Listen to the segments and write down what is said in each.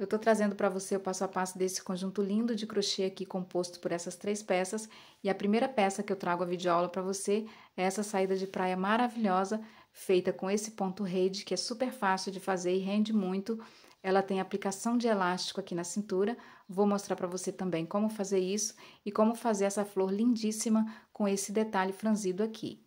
Eu estou trazendo para você o passo a passo desse conjunto lindo de crochê aqui composto por essas três peças. E a primeira peça que eu trago a videoaula para você é essa saída de praia maravilhosa, feita com esse ponto rede, que é super fácil de fazer e rende muito. Ela tem aplicação de elástico aqui na cintura. Vou mostrar para você também como fazer isso e como fazer essa flor lindíssima com esse detalhe franzido aqui.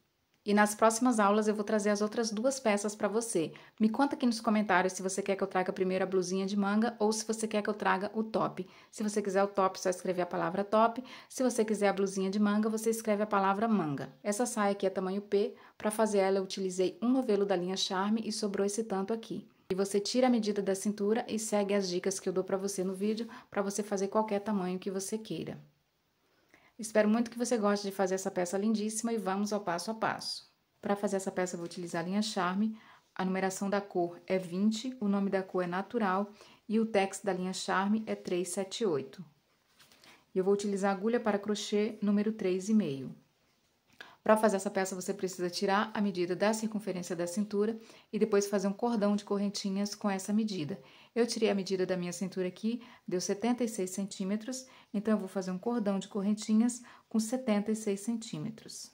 E nas próximas aulas eu vou trazer as outras duas peças para você. Me conta aqui nos comentários se você quer que eu traga primeiro a blusinha de manga ou se você quer que eu traga o top. Se você quiser o top, só escrever a palavra top. Se você quiser a blusinha de manga, você escreve a palavra manga. Essa saia aqui é tamanho P. Para fazer ela, eu utilizei um novelo da linha Charme e sobrou esse tanto aqui. E você tira a medida da cintura e segue as dicas que eu dou para você no vídeo para você fazer qualquer tamanho que você queira. Espero muito que você goste de fazer essa peça lindíssima e vamos ao passo a passo. Para fazer essa peça, eu vou utilizar a linha Charme. A numeração da cor é 20, o nome da cor é natural e o texto da linha Charme é 378. E eu vou utilizar agulha para crochê número 3,5. Para fazer essa peça, você precisa tirar a medida da circunferência da cintura e depois fazer um cordão de correntinhas com essa medida. Eu tirei a medida da minha cintura aqui, deu 76 centímetros, então eu vou fazer um cordão de correntinhas com 76 centímetros.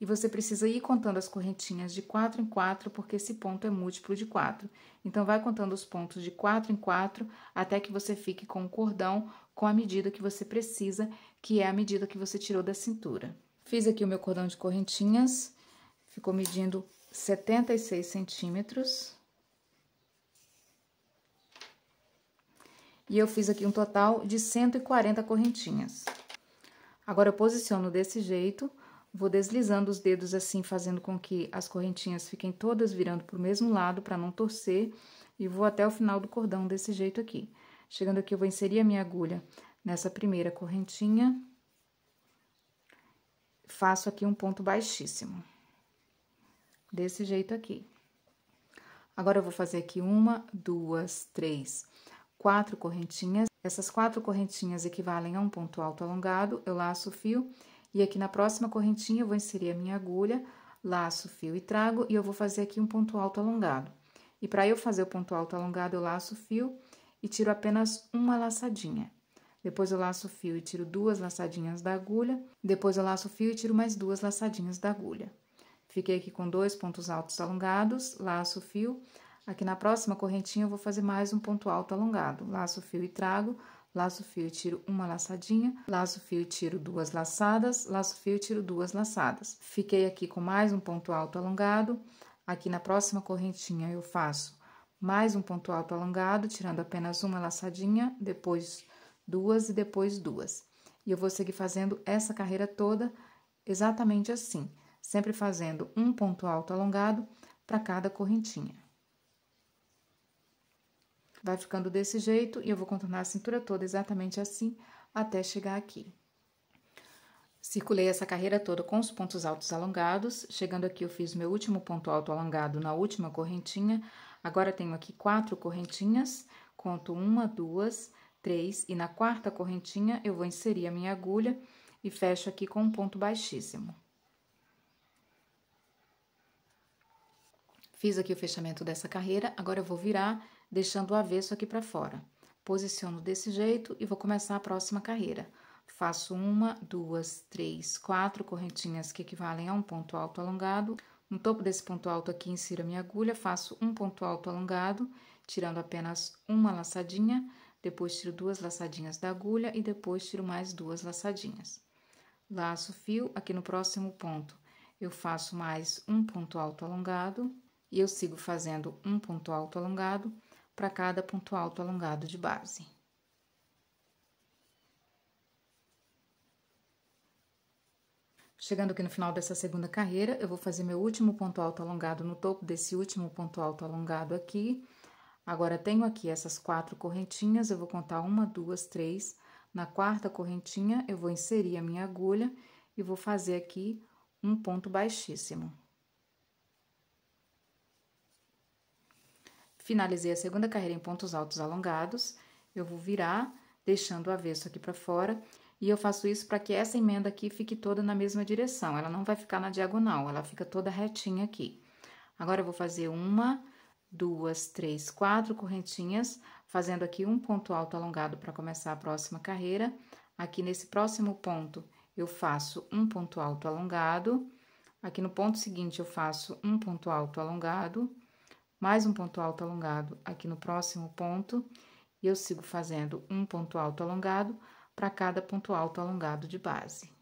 E você precisa ir contando as correntinhas de 4 em 4, porque esse ponto é múltiplo de 4. Então, vai contando os pontos de 4 em 4 até que você fique com o cordão com a medida que você precisa, que é a medida que você tirou da cintura. Fiz aqui o meu cordão de correntinhas, ficou medindo 76 centímetros. E eu fiz aqui um total de 140 correntinhas. Agora, eu posiciono desse jeito, vou deslizando os dedos assim, fazendo com que as correntinhas fiquem todas virando para o mesmo lado, para não torcer, e vou até o final do cordão desse jeito aqui. Chegando aqui, eu vou inserir a minha agulha nessa primeira correntinha faço aqui um ponto baixíssimo. Desse jeito aqui. Agora, eu vou fazer aqui uma, duas, três, quatro correntinhas. Essas quatro correntinhas equivalem a um ponto alto alongado, eu laço o fio, e aqui na próxima correntinha eu vou inserir a minha agulha, laço, fio e trago, e eu vou fazer aqui um ponto alto alongado. E para eu fazer o ponto alto alongado, eu laço o fio e tiro apenas uma laçadinha. Depois eu laço o fio e tiro duas laçadinhas da agulha. Depois eu laço o fio e tiro mais duas laçadinhas da agulha. Fiquei aqui com dois pontos altos alongados, laço o fio. Aqui na próxima correntinha eu vou fazer mais um ponto alto alongado. Laço o fio e trago, laço o fio e tiro uma laçadinha, laço o fio e tiro duas laçadas, laço o fio e tiro duas laçadas. Fiquei aqui com mais um ponto alto alongado. Aqui na próxima correntinha eu faço mais um ponto alto alongado, tirando apenas uma laçadinha, depois duas e depois duas. E eu vou seguir fazendo essa carreira toda exatamente assim, sempre fazendo um ponto alto alongado para cada correntinha. Vai ficando desse jeito e eu vou contornar a cintura toda exatamente assim até chegar aqui. Circulei essa carreira toda com os pontos altos alongados. Chegando aqui, eu fiz meu último ponto alto alongado na última correntinha. Agora, tenho aqui quatro correntinhas, conto uma, duas, 3 e na quarta correntinha eu vou inserir a minha agulha e fecho aqui com um ponto baixíssimo. Fiz aqui o fechamento dessa carreira, agora eu vou virar deixando o avesso aqui para fora. Posiciono desse jeito e vou começar a próxima carreira. Faço uma, duas, três, quatro correntinhas que equivalem a um ponto alto alongado. No topo desse ponto alto aqui insiro a minha agulha, faço um ponto alto alongado, tirando apenas uma laçadinha, depois tiro duas laçadinhas da agulha e depois tiro mais duas laçadinhas. Laço o fio, aqui no próximo ponto eu faço mais um ponto alto alongado e eu sigo fazendo um ponto alto alongado para cada ponto alto alongado de base. Chegando aqui no final dessa segunda carreira, eu vou fazer meu último ponto alto alongado no topo desse último ponto alto alongado aqui Agora, tenho aqui essas quatro correntinhas, eu vou contar uma, duas, três. Na quarta correntinha, eu vou inserir a minha agulha e vou fazer aqui um ponto baixíssimo. Finalizei a segunda carreira em pontos altos alongados, eu vou virar, deixando o avesso aqui para fora, e eu faço isso para que essa emenda aqui fique toda na mesma direção, ela não vai ficar na diagonal, ela fica toda retinha aqui. Agora, eu vou fazer uma, duas, três, quatro correntinhas, fazendo aqui um ponto alto alongado para começar a próxima carreira. Aqui nesse próximo ponto, eu faço um ponto alto alongado. Aqui no ponto seguinte, eu faço um ponto alto alongado, mais um ponto alto alongado aqui no próximo ponto. E eu sigo fazendo um ponto alto alongado para cada ponto alto alongado de base.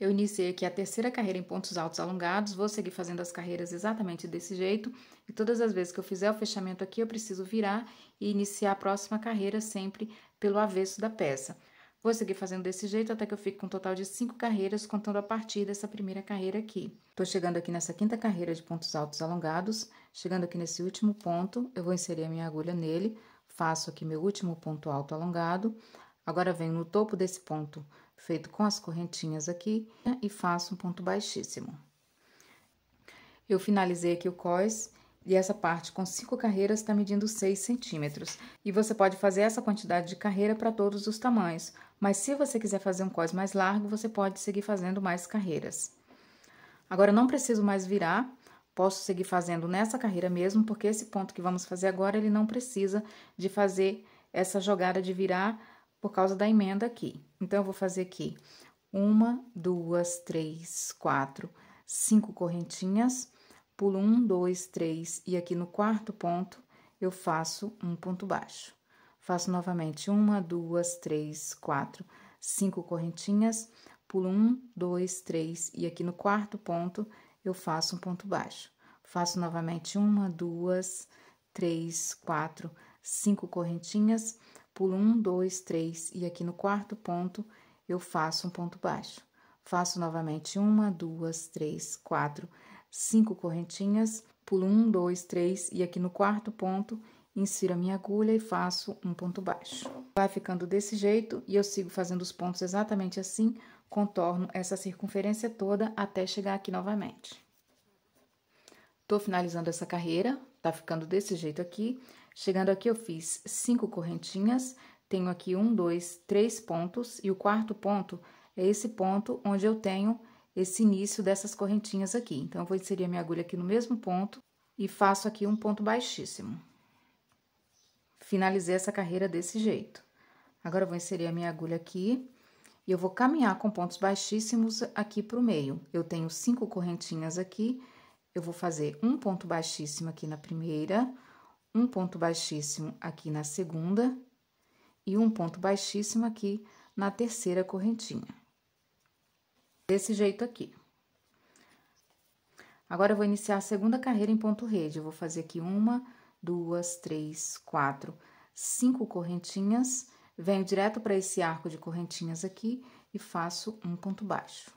Eu iniciei aqui a terceira carreira em pontos altos alongados, vou seguir fazendo as carreiras exatamente desse jeito, e todas as vezes que eu fizer o fechamento aqui, eu preciso virar e iniciar a próxima carreira sempre pelo avesso da peça. Vou seguir fazendo desse jeito até que eu fique com um total de cinco carreiras, contando a partir dessa primeira carreira aqui. Estou chegando aqui nessa quinta carreira de pontos altos alongados, chegando aqui nesse último ponto, eu vou inserir a minha agulha nele, faço aqui meu último ponto alto alongado, agora venho no topo desse ponto feito com as correntinhas aqui, né, e faço um ponto baixíssimo. Eu finalizei aqui o cós, e essa parte com cinco carreiras está medindo seis centímetros. E você pode fazer essa quantidade de carreira para todos os tamanhos, mas se você quiser fazer um cós mais largo, você pode seguir fazendo mais carreiras. Agora, não preciso mais virar, posso seguir fazendo nessa carreira mesmo, porque esse ponto que vamos fazer agora, ele não precisa de fazer essa jogada de virar por causa da emenda aqui. Então, eu vou fazer aqui uma, duas, três, quatro, cinco correntinhas, pulo um, dois, três, e aqui no quarto ponto eu faço um ponto baixo. Faço novamente uma, duas, três, quatro, cinco correntinhas, pulo um, dois, três, e aqui no quarto ponto eu faço um ponto baixo. Faço novamente uma, duas, três, quatro, cinco correntinhas, pulo um, dois, três, e aqui no quarto ponto eu faço um ponto baixo. Faço novamente uma, duas, três, quatro, cinco correntinhas, pulo um, dois, três, e aqui no quarto ponto insiro a minha agulha e faço um ponto baixo. Vai ficando desse jeito e eu sigo fazendo os pontos exatamente assim, contorno essa circunferência toda até chegar aqui novamente. Tô finalizando essa carreira, tá ficando desse jeito aqui. Chegando aqui, eu fiz cinco correntinhas, tenho aqui um, dois, três pontos, e o quarto ponto é esse ponto onde eu tenho esse início dessas correntinhas aqui. Então, eu vou inserir a minha agulha aqui no mesmo ponto e faço aqui um ponto baixíssimo. Finalizei essa carreira desse jeito. Agora, eu vou inserir a minha agulha aqui e eu vou caminhar com pontos baixíssimos aqui pro meio. Eu tenho cinco correntinhas aqui, eu vou fazer um ponto baixíssimo aqui na primeira, um ponto baixíssimo aqui na segunda e um ponto baixíssimo aqui na terceira correntinha. Desse jeito aqui. Agora, eu vou iniciar a segunda carreira em ponto rede. Eu vou fazer aqui uma, duas, três, quatro, cinco correntinhas. Venho direto para esse arco de correntinhas aqui e faço um ponto baixo.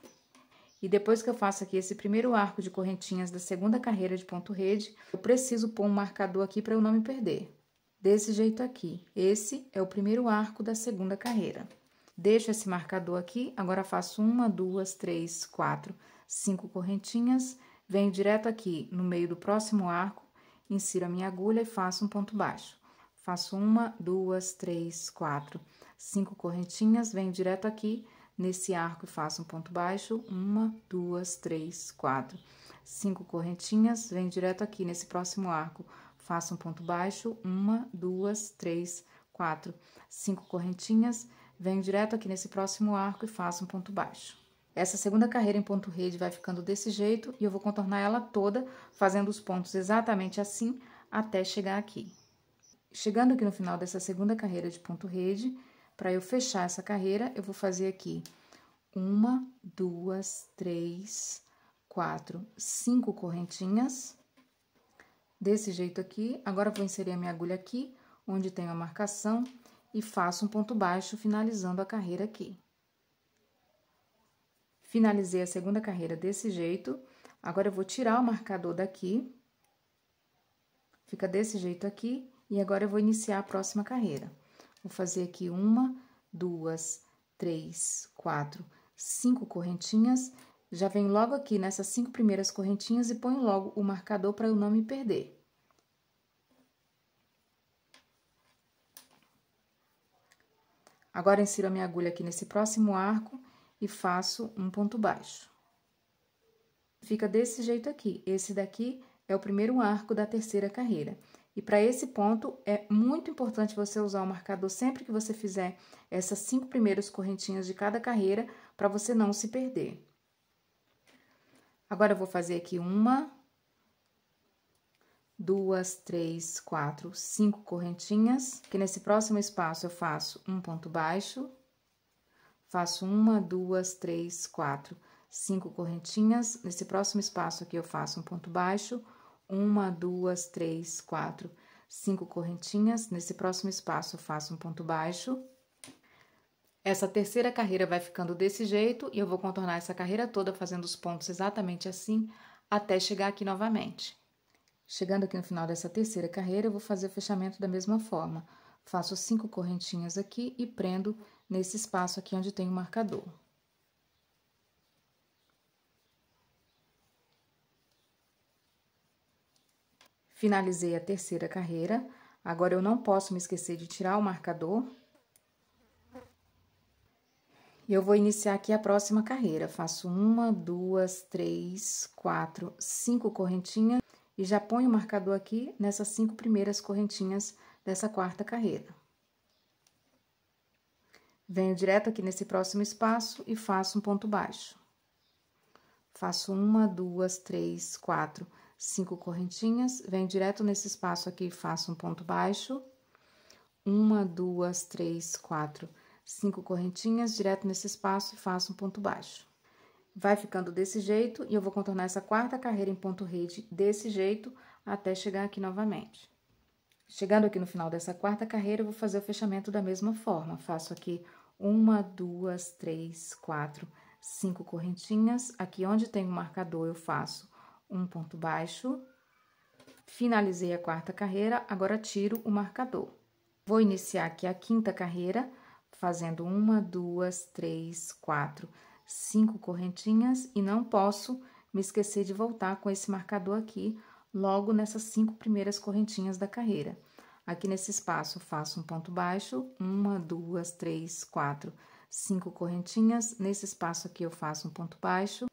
E depois que eu faço aqui esse primeiro arco de correntinhas da segunda carreira de ponto rede, eu preciso pôr um marcador aqui para eu não me perder. Desse jeito aqui. Esse é o primeiro arco da segunda carreira. Deixo esse marcador aqui, agora faço uma, duas, três, quatro, cinco correntinhas, venho direto aqui no meio do próximo arco, insiro a minha agulha e faço um ponto baixo. Faço uma, duas, três, quatro, cinco correntinhas, venho direto aqui Nesse arco, e faço um ponto baixo, uma, duas, três, quatro. Cinco correntinhas, vem direto aqui nesse próximo arco. Faço um ponto baixo, uma, duas, três, quatro. Cinco correntinhas, venho direto aqui nesse próximo arco e faço um ponto baixo. Essa segunda carreira em ponto rede vai ficando desse jeito e eu vou contornar ela toda, fazendo os pontos exatamente assim até chegar aqui. Chegando aqui no final dessa segunda carreira de ponto rede, para eu fechar essa carreira, eu vou fazer aqui uma, duas, três, quatro, cinco correntinhas. Desse jeito aqui. Agora, vou inserir a minha agulha aqui, onde tem a marcação, e faço um ponto baixo, finalizando a carreira aqui. Finalizei a segunda carreira desse jeito. Agora, eu vou tirar o marcador daqui. Fica desse jeito aqui. E agora, eu vou iniciar a próxima carreira. Vou fazer aqui uma, duas, três, quatro, cinco correntinhas. Já venho logo aqui nessas cinco primeiras correntinhas e ponho logo o marcador para eu não me perder. Agora, insiro a minha agulha aqui nesse próximo arco e faço um ponto baixo. Fica desse jeito aqui. Esse daqui é o primeiro arco da terceira carreira. E para esse ponto é muito importante você usar o marcador sempre que você fizer essas cinco primeiras correntinhas de cada carreira para você não se perder. Agora eu vou fazer aqui uma, duas, três, quatro, cinco correntinhas, que nesse próximo espaço eu faço um ponto baixo, faço uma, duas, três, quatro, cinco correntinhas, nesse próximo espaço aqui eu faço um ponto baixo, uma, duas, três, quatro, cinco correntinhas. Nesse próximo espaço, eu faço um ponto baixo. Essa terceira carreira vai ficando desse jeito e eu vou contornar essa carreira toda fazendo os pontos exatamente assim até chegar aqui novamente. Chegando aqui no final dessa terceira carreira, eu vou fazer o fechamento da mesma forma. Faço cinco correntinhas aqui e prendo nesse espaço aqui onde tem o marcador. Finalizei a terceira carreira. Agora, eu não posso me esquecer de tirar o marcador. E eu vou iniciar aqui a próxima carreira. Faço uma, duas, três, quatro, cinco correntinhas. E já ponho o marcador aqui nessas cinco primeiras correntinhas dessa quarta carreira. Venho direto aqui nesse próximo espaço e faço um ponto baixo. Faço uma, duas, três, quatro, cinco cinco correntinhas, venho direto nesse espaço aqui e faço um ponto baixo. Uma, duas, três, quatro, cinco correntinhas, direto nesse espaço e faço um ponto baixo. Vai ficando desse jeito e eu vou contornar essa quarta carreira em ponto rede desse jeito até chegar aqui novamente. Chegando aqui no final dessa quarta carreira, eu vou fazer o fechamento da mesma forma. Faço aqui uma, duas, três, quatro, cinco correntinhas. Aqui onde tem o marcador, eu faço um ponto baixo, finalizei a quarta carreira, agora tiro o marcador. Vou iniciar aqui a quinta carreira, fazendo uma, duas, três, quatro, cinco correntinhas e não posso me esquecer de voltar com esse marcador aqui, logo nessas cinco primeiras correntinhas da carreira. Aqui nesse espaço, faço um ponto baixo, uma, duas, três, quatro, cinco correntinhas. Nesse espaço aqui, eu faço um ponto baixo,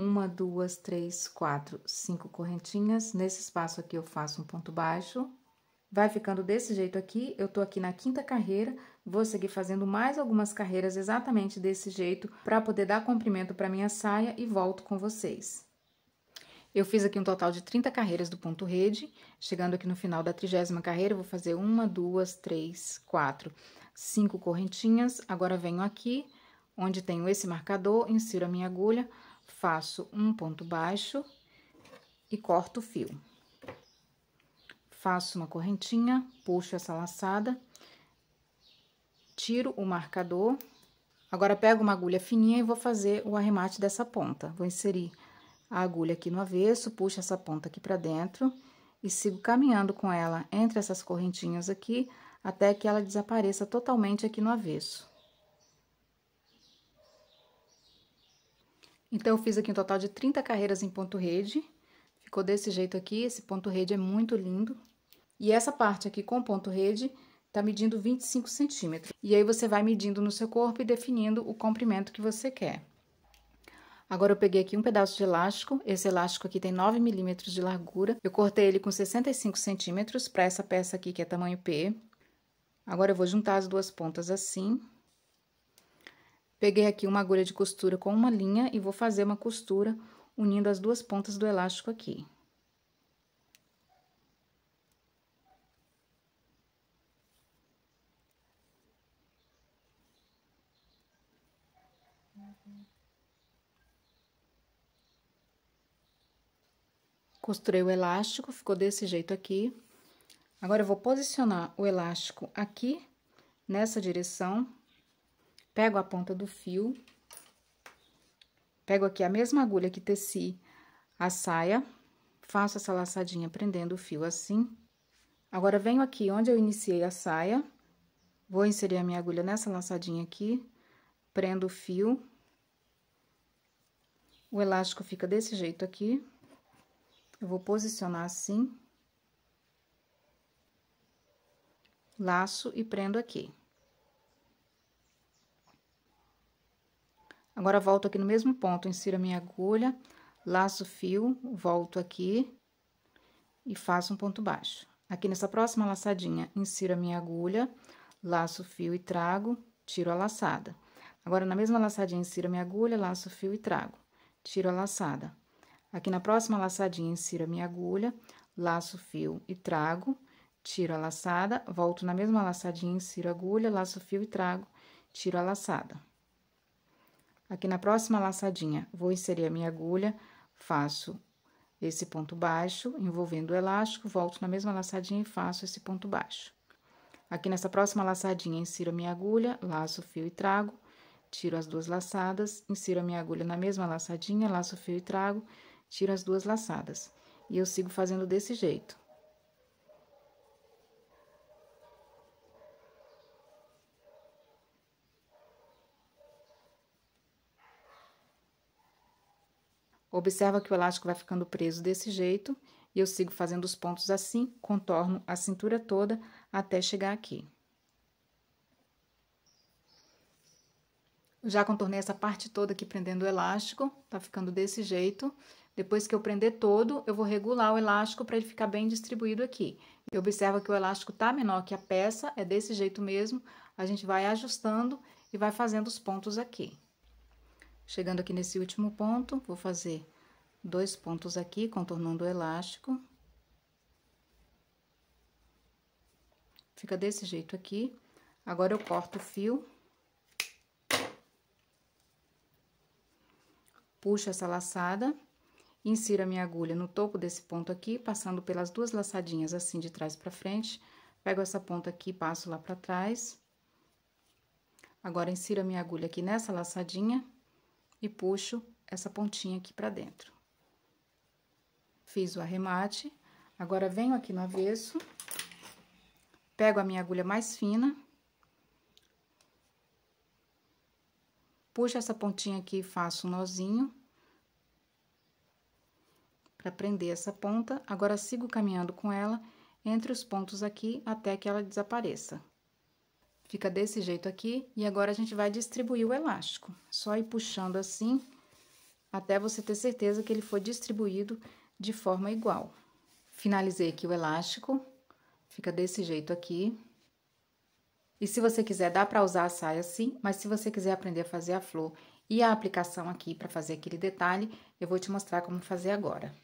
uma, duas, três, quatro, cinco correntinhas. Nesse espaço aqui, eu faço um ponto baixo. Vai ficando desse jeito aqui, eu tô aqui na quinta carreira, vou seguir fazendo mais algumas carreiras exatamente desse jeito, para poder dar comprimento para minha saia e volto com vocês. Eu fiz aqui um total de 30 carreiras do ponto rede, chegando aqui no final da trigésima carreira, vou fazer uma, duas, três, quatro, cinco correntinhas. Agora, venho aqui, onde tenho esse marcador, insiro a minha agulha, faço um ponto baixo e corto o fio. Faço uma correntinha, puxo essa laçada, tiro o marcador. Agora, pego uma agulha fininha e vou fazer o arremate dessa ponta. Vou inserir a agulha aqui no avesso, puxo essa ponta aqui para dentro e sigo caminhando com ela entre essas correntinhas aqui até que ela desapareça totalmente aqui no avesso. Então, eu fiz aqui um total de 30 carreiras em ponto rede. Ficou desse jeito aqui, esse ponto rede é muito lindo. E essa parte aqui com ponto rede tá medindo 25 centímetros. E aí, você vai medindo no seu corpo e definindo o comprimento que você quer. Agora, eu peguei aqui um pedaço de elástico. Esse elástico aqui tem 9 milímetros de largura. Eu cortei ele com 65 centímetros para essa peça aqui, que é tamanho P. Agora, eu vou juntar as duas pontas assim. Peguei aqui uma agulha de costura com uma linha e vou fazer uma costura unindo as duas pontas do elástico aqui. Costurei o elástico, ficou desse jeito aqui. Agora, eu vou posicionar o elástico aqui, nessa direção, Pego a ponta do fio, pego aqui a mesma agulha que teci a saia, faço essa laçadinha prendendo o fio assim. Agora, venho aqui onde eu iniciei a saia, vou inserir a minha agulha nessa laçadinha aqui, prendo o fio. O elástico fica desse jeito aqui. Eu vou posicionar assim. Laço e prendo aqui. Agora, volto aqui no mesmo ponto, insiro a minha agulha, laço o fio, volto aqui e faço um ponto baixo. Aqui nessa próxima laçadinha, insiro a minha agulha, laço o fio e trago, tiro a laçada. Agora, na mesma laçadinha, insiro a minha agulha, laço o fio e trago, tiro a laçada. Aqui na próxima laçadinha, insiro a minha agulha, laço o fio e trago, tiro a laçada, volto na mesma laçadinha, insiro a agulha, laço o fio e trago, tiro a laçada. Aqui na próxima laçadinha, vou inserir a minha agulha, faço esse ponto baixo, envolvendo o elástico, volto na mesma laçadinha e faço esse ponto baixo. Aqui nessa próxima laçadinha, insiro a minha agulha, laço, o fio e trago, tiro as duas laçadas, insiro a minha agulha na mesma laçadinha, laço, o fio e trago, tiro as duas laçadas. E eu sigo fazendo desse jeito. Observa que o elástico vai ficando preso desse jeito e eu sigo fazendo os pontos assim, contorno a cintura toda até chegar aqui. Já contornei essa parte toda aqui prendendo o elástico, tá ficando desse jeito. Depois que eu prender todo, eu vou regular o elástico para ele ficar bem distribuído aqui. E observa que o elástico tá menor que a peça, é desse jeito mesmo. A gente vai ajustando e vai fazendo os pontos aqui. Chegando aqui nesse último ponto, vou fazer dois pontos aqui, contornando o elástico. Fica desse jeito aqui. Agora, eu corto o fio. Puxo essa laçada. Insiro a minha agulha no topo desse ponto aqui, passando pelas duas laçadinhas assim de trás para frente. Pego essa ponta aqui, passo lá para trás. Agora, insiro a minha agulha aqui nessa laçadinha e puxo essa pontinha aqui para dentro. Fiz o arremate, agora venho aqui no avesso, pego a minha agulha mais fina, puxo essa pontinha aqui e faço um nozinho para prender essa ponta. Agora, sigo caminhando com ela entre os pontos aqui até que ela desapareça. Fica desse jeito aqui, e agora a gente vai distribuir o elástico. É só ir puxando assim, até você ter certeza que ele foi distribuído de forma igual. Finalizei aqui o elástico, fica desse jeito aqui. E se você quiser, dá para usar a saia assim, mas se você quiser aprender a fazer a flor e a aplicação aqui para fazer aquele detalhe, eu vou te mostrar como fazer agora.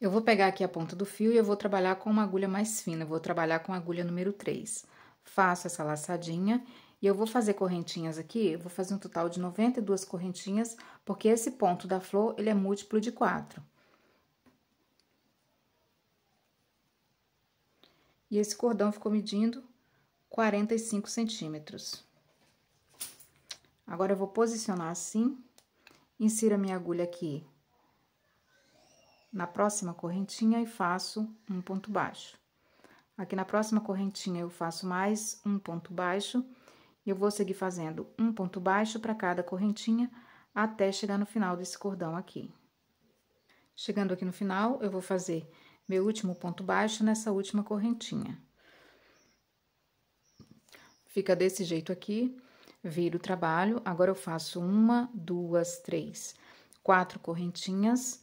Eu vou pegar aqui a ponta do fio e eu vou trabalhar com uma agulha mais fina, eu vou trabalhar com a agulha número 3 faço essa laçadinha e eu vou fazer correntinhas aqui, eu vou fazer um total de 92 correntinhas, porque esse ponto da flor, ele é múltiplo de 4. E esse cordão ficou medindo 45 centímetros. Agora, eu vou posicionar assim, insiro a minha agulha aqui na próxima correntinha e faço um ponto baixo. Aqui na próxima correntinha, eu faço mais um ponto baixo. E eu vou seguir fazendo um ponto baixo para cada correntinha, até chegar no final desse cordão aqui. Chegando aqui no final, eu vou fazer meu último ponto baixo nessa última correntinha. Fica desse jeito aqui, viro o trabalho, agora eu faço uma, duas, três, quatro correntinhas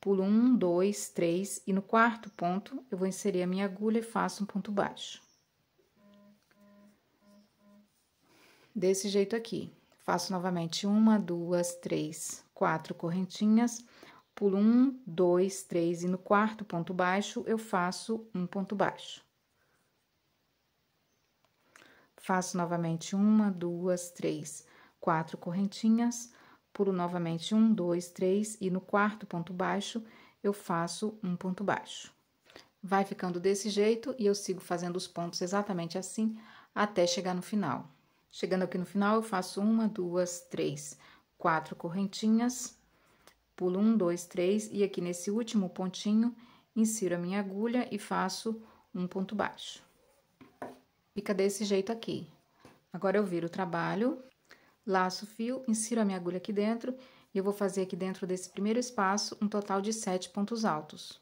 pulo um, dois, três e no quarto ponto eu vou inserir a minha agulha e faço um ponto baixo. Desse jeito aqui, faço novamente uma, duas, três, quatro correntinhas, pulo um, dois, três e no quarto ponto baixo eu faço um ponto baixo. Faço novamente uma, duas, três, quatro correntinhas, pulo novamente um, dois, três e no quarto ponto baixo eu faço um ponto baixo. Vai ficando desse jeito e eu sigo fazendo os pontos exatamente assim até chegar no final. Chegando aqui no final, eu faço uma, duas, três, quatro correntinhas, pulo um, dois, três e aqui nesse último pontinho insiro a minha agulha e faço um ponto baixo. Fica desse jeito aqui. Agora eu viro o trabalho laço o fio, insiro a minha agulha aqui dentro e eu vou fazer aqui dentro desse primeiro espaço um total de sete pontos altos.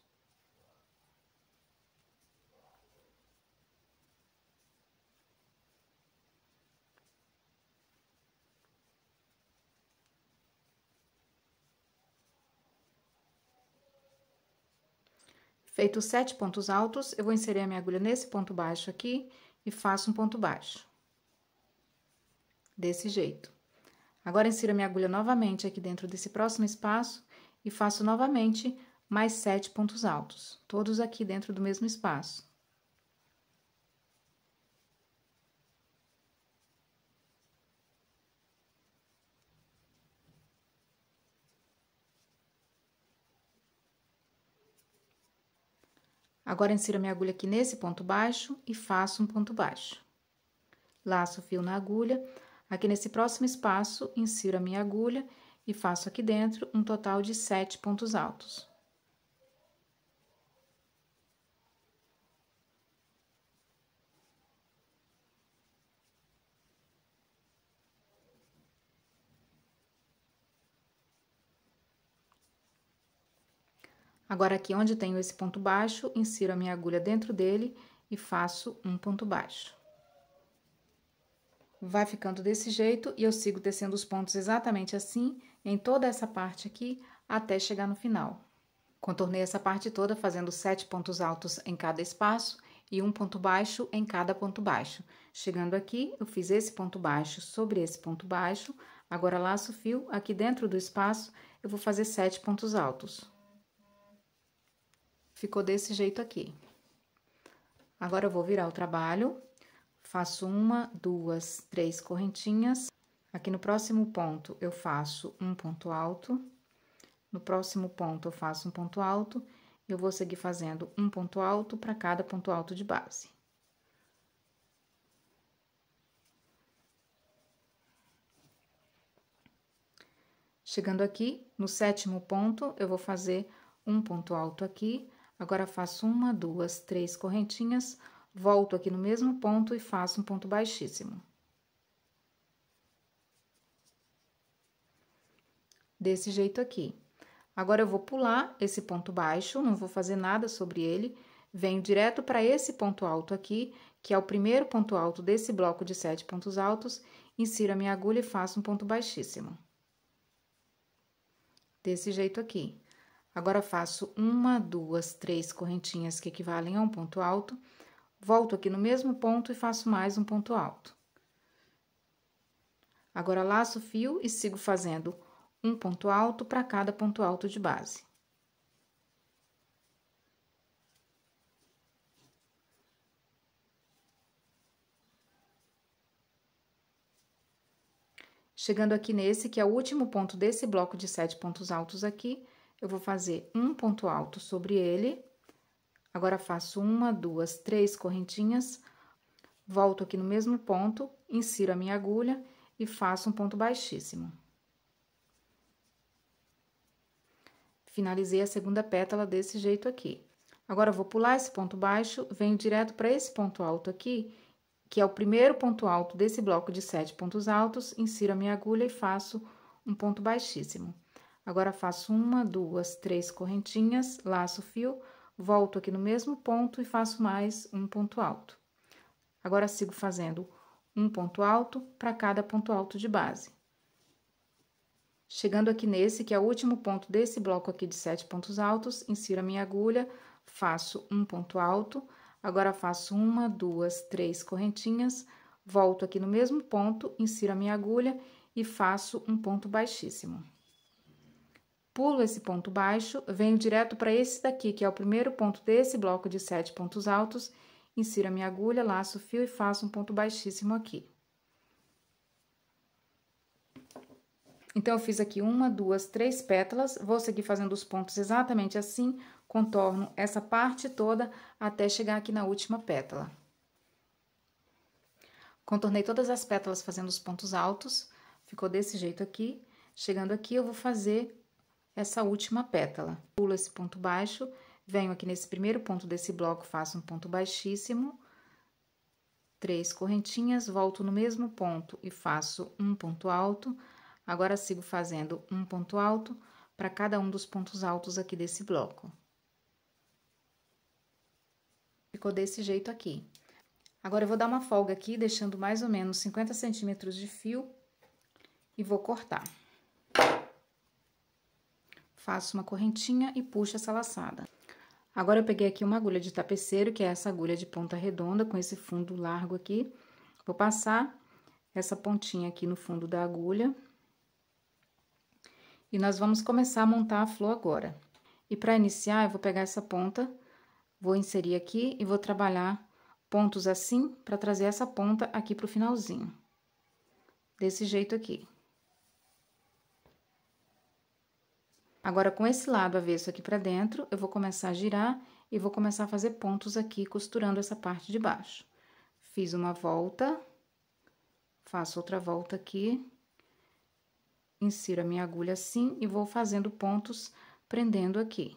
Feito sete pontos altos, eu vou inserir a minha agulha nesse ponto baixo aqui e faço um ponto baixo desse jeito. Agora insiro minha agulha novamente aqui dentro desse próximo espaço e faço novamente mais sete pontos altos, todos aqui dentro do mesmo espaço. Agora insiro minha agulha aqui nesse ponto baixo e faço um ponto baixo. Laço o fio na agulha, Aqui nesse próximo espaço, insiro a minha agulha e faço aqui dentro um total de sete pontos altos. Agora, aqui onde tenho esse ponto baixo, insiro a minha agulha dentro dele e faço um ponto baixo vai ficando desse jeito e eu sigo tecendo os pontos exatamente assim, em toda essa parte aqui, até chegar no final. Contornei essa parte toda fazendo sete pontos altos em cada espaço e um ponto baixo em cada ponto baixo. Chegando aqui, eu fiz esse ponto baixo sobre esse ponto baixo, agora laço o fio, aqui dentro do espaço, eu vou fazer sete pontos altos. Ficou desse jeito aqui. Agora, eu vou virar o trabalho Faço uma, duas, três correntinhas. Aqui no próximo ponto, eu faço um ponto alto. No próximo ponto, eu faço um ponto alto. Eu vou seguir fazendo um ponto alto para cada ponto alto de base. Chegando aqui, no sétimo ponto, eu vou fazer um ponto alto aqui. Agora, faço uma, duas, três correntinhas volto aqui no mesmo ponto e faço um ponto baixíssimo. Desse jeito aqui. Agora, eu vou pular esse ponto baixo, não vou fazer nada sobre ele, venho direto para esse ponto alto aqui, que é o primeiro ponto alto desse bloco de sete pontos altos, insiro a minha agulha e faço um ponto baixíssimo. Desse jeito aqui. Agora, faço uma, duas, três correntinhas que equivalem a um ponto alto, Volto aqui no mesmo ponto e faço mais um ponto alto. Agora, laço o fio e sigo fazendo um ponto alto para cada ponto alto de base. Chegando aqui nesse, que é o último ponto desse bloco de sete pontos altos aqui, eu vou fazer um ponto alto sobre ele, Agora faço uma, duas, três correntinhas, volto aqui no mesmo ponto, insiro a minha agulha e faço um ponto baixíssimo. Finalizei a segunda pétala desse jeito aqui. Agora, vou pular esse ponto baixo, venho direto para esse ponto alto aqui, que é o primeiro ponto alto desse bloco de sete pontos altos, insiro a minha agulha e faço um ponto baixíssimo. Agora, faço uma, duas, três correntinhas, laço o fio, volto aqui no mesmo ponto e faço mais um ponto alto. Agora, sigo fazendo um ponto alto para cada ponto alto de base. Chegando aqui nesse, que é o último ponto desse bloco aqui de sete pontos altos, insiro a minha agulha, faço um ponto alto, agora faço uma, duas, três correntinhas, volto aqui no mesmo ponto, insiro a minha agulha e faço um ponto baixíssimo pulo esse ponto baixo, venho direto para esse daqui, que é o primeiro ponto desse bloco de sete pontos altos, insiro a minha agulha, laço o fio e faço um ponto baixíssimo aqui. Então, eu fiz aqui uma, duas, três pétalas, vou seguir fazendo os pontos exatamente assim, contorno essa parte toda até chegar aqui na última pétala. Contornei todas as pétalas fazendo os pontos altos, ficou desse jeito aqui. Chegando aqui, eu vou fazer essa última pétala. Pulo esse ponto baixo, venho aqui nesse primeiro ponto desse bloco, faço um ponto baixíssimo, três correntinhas, volto no mesmo ponto e faço um ponto alto. Agora, sigo fazendo um ponto alto para cada um dos pontos altos aqui desse bloco. Ficou desse jeito aqui. Agora, eu vou dar uma folga aqui, deixando mais ou menos 50 centímetros de fio e vou cortar faço uma correntinha e puxo essa laçada. Agora, eu peguei aqui uma agulha de tapeceiro, que é essa agulha de ponta redonda, com esse fundo largo aqui. Vou passar essa pontinha aqui no fundo da agulha. E nós vamos começar a montar a flor agora. E para iniciar, eu vou pegar essa ponta, vou inserir aqui e vou trabalhar pontos assim para trazer essa ponta aqui pro finalzinho. Desse jeito aqui. Agora, com esse lado avesso aqui para dentro, eu vou começar a girar e vou começar a fazer pontos aqui, costurando essa parte de baixo. Fiz uma volta, faço outra volta aqui, insiro a minha agulha assim e vou fazendo pontos prendendo aqui.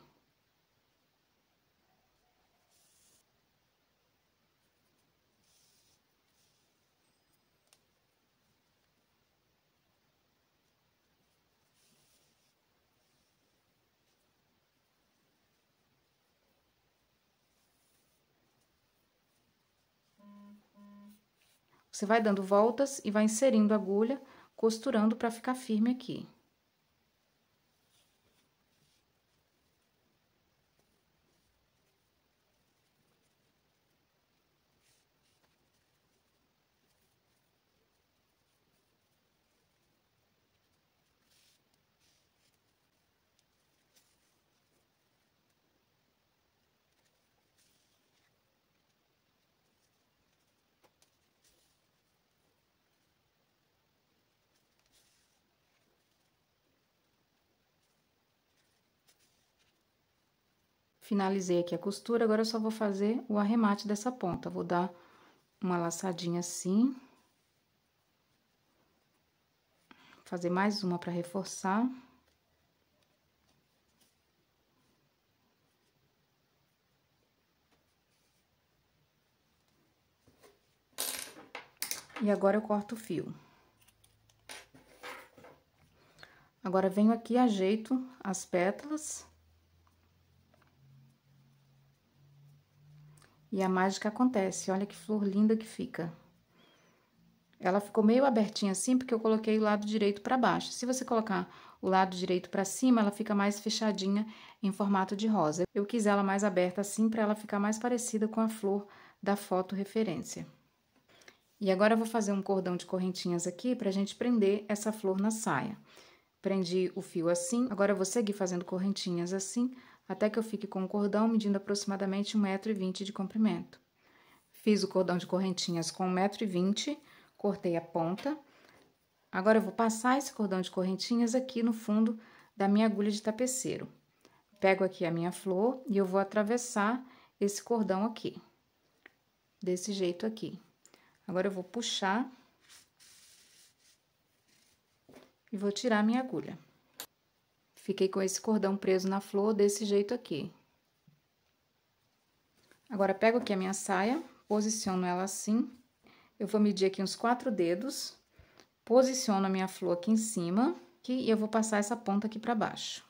Você vai dando voltas e vai inserindo a agulha, costurando para ficar firme aqui. Finalizei aqui a costura, agora eu só vou fazer o arremate dessa ponta. Vou dar uma laçadinha assim. Fazer mais uma para reforçar. E agora eu corto o fio. Agora, venho aqui, ajeito as pétalas. E a mágica acontece. Olha que flor linda que fica. Ela ficou meio abertinha assim, porque eu coloquei o lado direito para baixo. Se você colocar o lado direito para cima, ela fica mais fechadinha em formato de rosa. Eu quis ela mais aberta assim, para ela ficar mais parecida com a flor da foto referência. E agora eu vou fazer um cordão de correntinhas aqui para a gente prender essa flor na saia. Prendi o fio assim, agora eu vou seguir fazendo correntinhas assim até que eu fique com o cordão medindo aproximadamente 1,20m de comprimento. Fiz o cordão de correntinhas com 1,20m, cortei a ponta. Agora, eu vou passar esse cordão de correntinhas aqui no fundo da minha agulha de tapeceiro. Pego aqui a minha flor e eu vou atravessar esse cordão aqui, desse jeito aqui. Agora, eu vou puxar e vou tirar minha agulha. Fiquei com esse cordão preso na flor desse jeito aqui. Agora, pego aqui a minha saia, posiciono ela assim. Eu vou medir aqui uns quatro dedos. Posiciono a minha flor aqui em cima. Aqui, e eu vou passar essa ponta aqui pra baixo.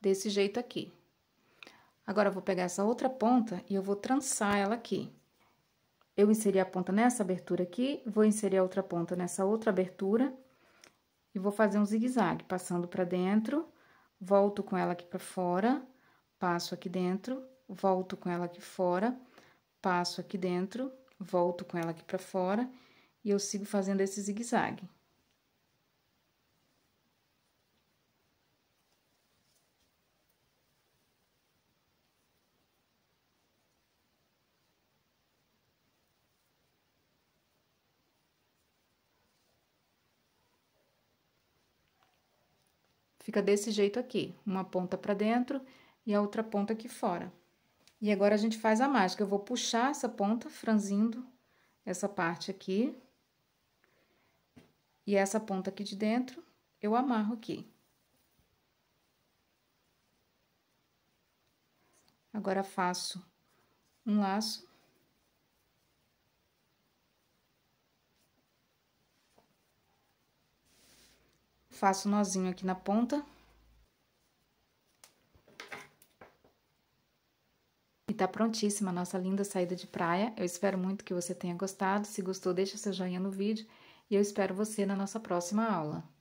Desse jeito aqui. Agora, eu vou pegar essa outra ponta e eu vou trançar ela aqui eu inseri a ponta nessa abertura aqui, vou inserir a outra ponta nessa outra abertura e vou fazer um zigue-zague, passando para dentro, volto com ela aqui para fora, passo aqui dentro, volto com ela aqui fora, passo aqui dentro, volto com ela aqui para fora e eu sigo fazendo esse zigue-zague. Fica desse jeito aqui, uma ponta para dentro e a outra ponta aqui fora. E agora a gente faz a mágica. Eu vou puxar essa ponta, franzindo essa parte aqui. E essa ponta aqui de dentro, eu amarro aqui. Agora faço um laço Faço nozinho aqui na ponta. E tá prontíssima a nossa linda saída de praia. Eu espero muito que você tenha gostado. Se gostou, deixa seu joinha no vídeo. E eu espero você na nossa próxima aula.